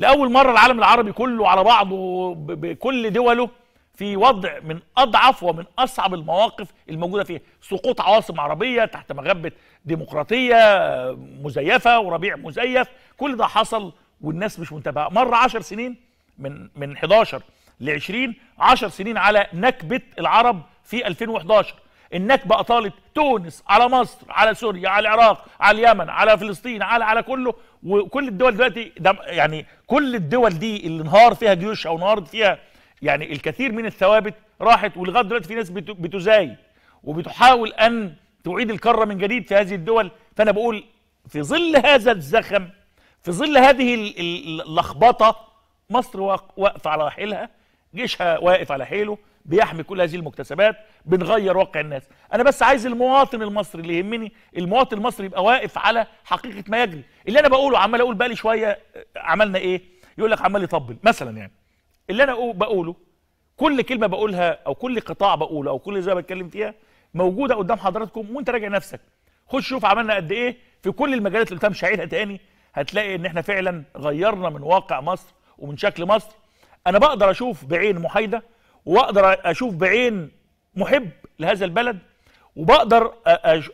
لاول مره العالم العربي كله على بعضه بكل دوله في وضع من اضعف ومن اصعب المواقف الموجوده فيه سقوط عواصم عربيه تحت مغبه ديمقراطيه مزيفه وربيع مزيف كل ده حصل والناس مش منتبهه مر 10 سنين من من 11 ل 20 10 سنين على نكبه العرب في 2011 النكبه اطالت تونس على مصر على سوريا على العراق على اليمن على فلسطين على على كله وكل الدول دلوقتي يعني كل الدول دي اللي انهار فيها جيوش او انهارت فيها يعني الكثير من الثوابت راحت ولغايه دلوقتي في ناس بتزايد وبتحاول ان تعيد الكره من جديد في هذه الدول فانا بقول في ظل هذا الزخم في ظل هذه اللخبطه مصر واقفه على راحلها جيشها واقف على حيله بيحمي كل هذه المكتسبات بنغير واقع الناس انا بس عايز المواطن المصري اللي يهمني المواطن المصري يبقى واقف على حقيقه ما يجري اللي انا بقوله عمال اقول بقالي شويه عملنا ايه يقول لك عمال يطبل مثلا يعني اللي انا بقوله كل كلمه بقولها او كل قطاع بقوله او كل زي بتكلم فيها موجوده قدام حضراتكم وانت راجع نفسك خش شوف عملنا قد ايه في كل المجالات اللي تم عيدها تاني هتلاقي ان احنا فعلا غيرنا من واقع مصر ومن شكل مصر انا بقدر اشوف بعين محايده واقدر اشوف بعين محب لهذا البلد وبقدر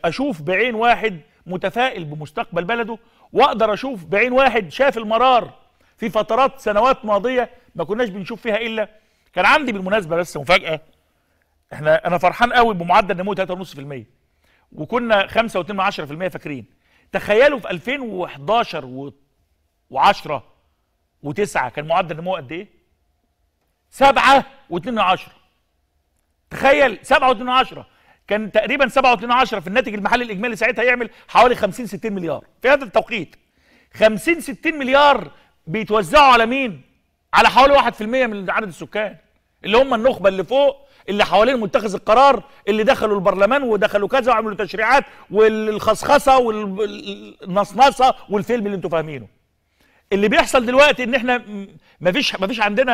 اشوف بعين واحد متفائل بمستقبل بلده واقدر اشوف بعين واحد شاف المرار في فترات سنوات ماضيه ما كناش بنشوف فيها الا كان عندي بالمناسبه بس مفاجاه احنا انا فرحان قوي بمعدل نمو 3.5% وكنا 5.2% فاكرين تخيلوا في 2011 و10 و9 كان معدل نمو قد ايه؟ سبعة واتنين عشرة تخيل سبعة واتنين عشرة كان تقريبا سبعة واتنين عشرة في الناتج المحلي الاجمالي ساعتها يعمل حوالي 50 60 مليار في هذا التوقيت 50 60 مليار بيتوزعوا على مين؟ على حوالي 1% من عدد السكان اللي هم النخبه اللي فوق اللي حوالين متخذ القرار اللي دخلوا البرلمان ودخلوا كذا وعملوا تشريعات والخصخصه والنصنصه والفيلم اللي انتوا فاهمينه اللي بيحصل دلوقتي ان احنا مفيش مفيش عندنا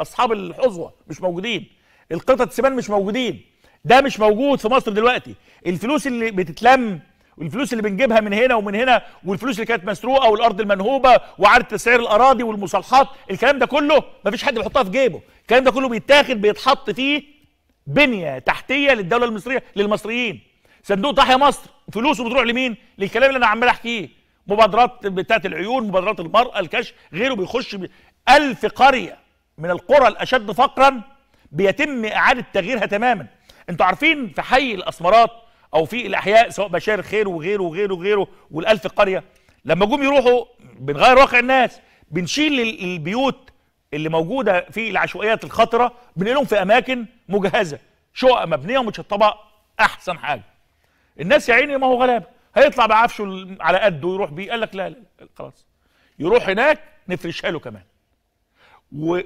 اصحاب الحظوه مش موجودين القطط السمان مش موجودين ده مش موجود في مصر دلوقتي الفلوس اللي بتتلم والفلوس اللي بنجيبها من هنا ومن هنا والفلوس اللي كانت مسروقه والارض المنهوبه وعاده تسعير الاراضي والمصالحات الكلام ده كله مفيش حد بيحطها في جيبه الكلام ده كله بيتاخد بيتحط فيه بنيه تحتيه للدوله المصريه للمصريين صندوق تحيا مصر فلوسه بتروح لمين للكلام اللي انا عمال احكيه مبادرات بتاعت العيون مبادرات المرأة الكش غيره بيخش ب... ألف قرية من القرى الأشد فقرا بيتم إعادة تغييرها تماما انتوا عارفين في حي الأسمرات أو في الأحياء سواء بشار خير وغيره وغيره وغيره والألف قرية لما جم يروحوا بنغير واقع الناس بنشيل البيوت اللي موجودة في العشوائيات الخطرة بنقلهم في أماكن مجهزة شقق مبنية ومتشطبة أحسن حاجة الناس يا عيني ما هو غلابه هيطلع بعفشه على قده ويروح بيه قال لك لا لا, خلاص يروح هناك نفرشها له كمان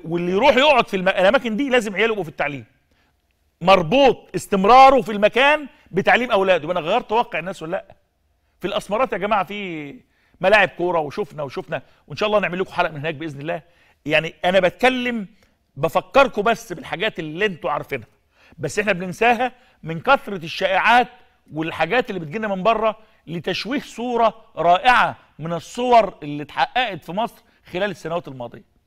واللي يروح يقعد في الاماكن دي لازم عياله يبقوا في التعليم مربوط استمراره في المكان بتعليم اولاده وانا غيرت واقع الناس ولا لا في الاسمرات يا جماعه في ملاعب كوره وشفنا وشفنا وان شاء الله نعمل لكم حلقه من هناك باذن الله يعني انا بتكلم بفكركم بس بالحاجات اللي انتوا عارفينها بس احنا بننساها من كثره الشائعات والحاجات اللي بتجينا من بره لتشويه صوره رائعه من الصور اللي اتحققت في مصر خلال السنوات الماضيه